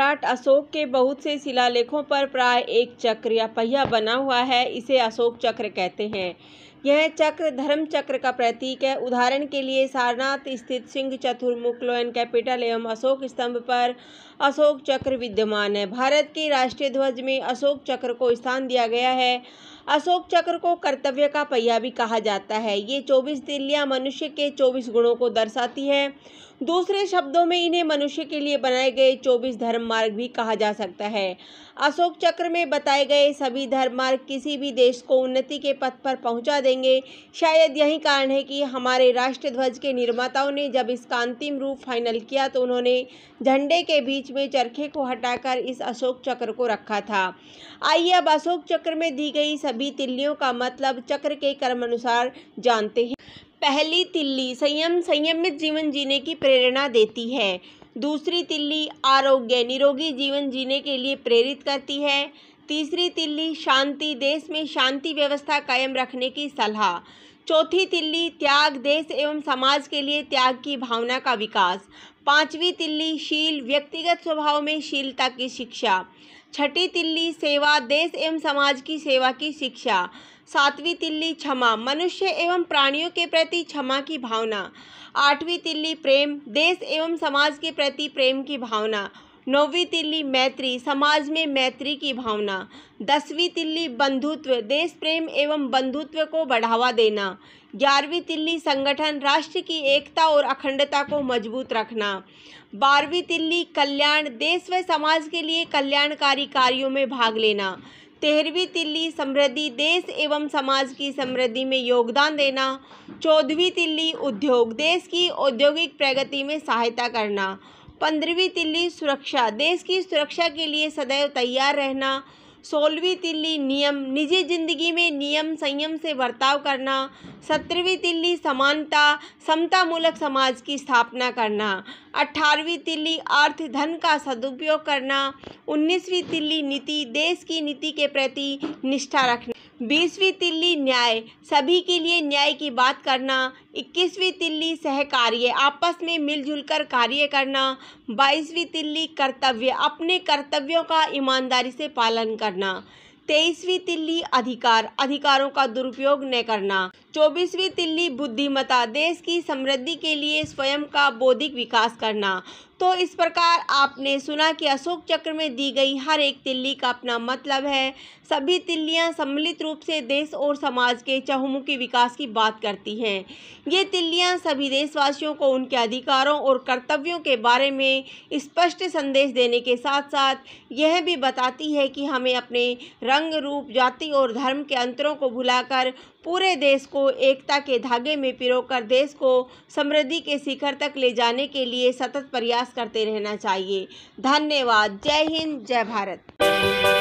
सम्राट अशोक के बहुत से शिलालेखों पर प्राय एक चक्र या पहिया बना हुआ है इसे अशोक चक्र कहते हैं यह चक्र धर्म चक्र का प्रतीक है उदाहरण के लिए सारनाथ स्थित सिंह चतुर्मुख लोयन कैपिटल एवं अशोक स्तंभ पर अशोक चक्र विद्यमान है भारत के राष्ट्रीय ध्वज में अशोक चक्र को स्थान दिया गया है अशोक चक्र को कर्तव्य का पहिया भी कहा जाता है ये चौबीस तिल्लियाँ मनुष्य के चौबीस गुणों को दर्शाती है दूसरे शब्दों में इन्हें मनुष्य के लिए बनाए गए चौबीस धर्म मार्ग भी कहा जा सकता है अशोक चक्र में बताए गए सभी धर्म मार्ग किसी भी देश को उन्नति के पथ पर पहुंचा देंगे शायद यही कारण है कि हमारे राष्ट्र ध्वज के निर्माताओं ने जब इसका अंतिम रूप फाइनल किया तो उन्होंने झंडे के बीच में चरखे को हटाकर इस अशोक चक्र को रखा था आइए अब अशोक चक्र में दी गई सभी सभी तिल्लियों का मतलब चक्र के अनुसार जानते हैं पहली तिल्ली संयम संयमित जीवन जीने की प्रेरणा देती है दूसरी तिल्ली आरोग्य निरोगी जीवन जीने के लिए प्रेरित करती है तीसरी तिल्ली शांति देश में शांति व्यवस्था कायम रखने की सलाह चौथी तिल्ली त्याग देश एवं समाज के लिए त्याग की भावना का विकास पांचवी तिल्ली शील व्यक्तिगत स्वभाव में शीलता की शिक्षा छठी तिल्ली सेवा देश एवं समाज की सेवा की शिक्षा सातवीं तिल्ली क्षमा मनुष्य एवं प्राणियों के प्रति क्षमा की भावना आठवीं तिल्ली प्रेम देश एवं समाज के प्रति प्रेम की भावना नौवीं तिल्ली मैत्री समाज में मैत्री की भावना दसवीं तिल्ली बंधुत्व देश प्रेम एवं बंधुत्व को बढ़ावा देना ग्यारहवीं तिल्ली संगठन राष्ट्र की एकता और अखंडता को मजबूत रखना बारहवीं तिल्ली कल्याण देश व समाज के लिए कल्याणकारी कार्यों में भाग लेना तेरहवीं तिल्ली समृद्धि देश एवं समाज की समृद्धि में योगदान देना चौदहवीं तिल्ली उद्योग देश की औद्योगिक प्रगति में सहायता करना पंद्रहवीं तिल्ली सुरक्षा देश की सुरक्षा के लिए सदैव तैयार रहना सोलहवीं तिल्ली नियम निजी जिंदगी में नियम संयम से बर्ताव करना सत्रहवीं तिल्ली समानता समतामूलक समाज की स्थापना करना अठारहवीं तिल्ली अर्थ धन का सदुपयोग करना उन्नीसवीं तिल्ली नीति देश की नीति के प्रति निष्ठा रखना बीसवीं तिल्ली न्याय सभी के लिए न्याय की बात करना इक्कीसवीं तिल्ली सहकार्य आपस में मिलजुल कर कार्य करना बाईसवीं तिल्ली कर्तव्य अपने कर्तव्यों का ईमानदारी से पालन करना तेईसवीं तिल्ली अधिकार अधिकारों का दुरुपयोग न करना चौबीसवीं तिल्ली बुद्धिमता देश की समृद्धि के लिए स्वयं का बौद्धिक विकास करना तो इस प्रकार आपने सुना कि अशोक चक्र में दी गई हर एक तिल्ली का अपना मतलब है सभी तिल्लियां सम्मिलित रूप से देश और समाज के चहुमुखी विकास की बात करती हैं ये तिल्लियां सभी देशवासियों को उनके अधिकारों और कर्तव्यों के बारे में स्पष्ट संदेश देने के साथ साथ यह भी बताती है कि हमें अपने रंग रूप जाति और धर्म के अंतरों को भुलाकर पूरे देश को एकता के धागे में पिरोकर देश को समृद्धि के शिखर तक ले जाने के लिए सतत प्रयास करते रहना चाहिए धन्यवाद जय हिंद जय भारत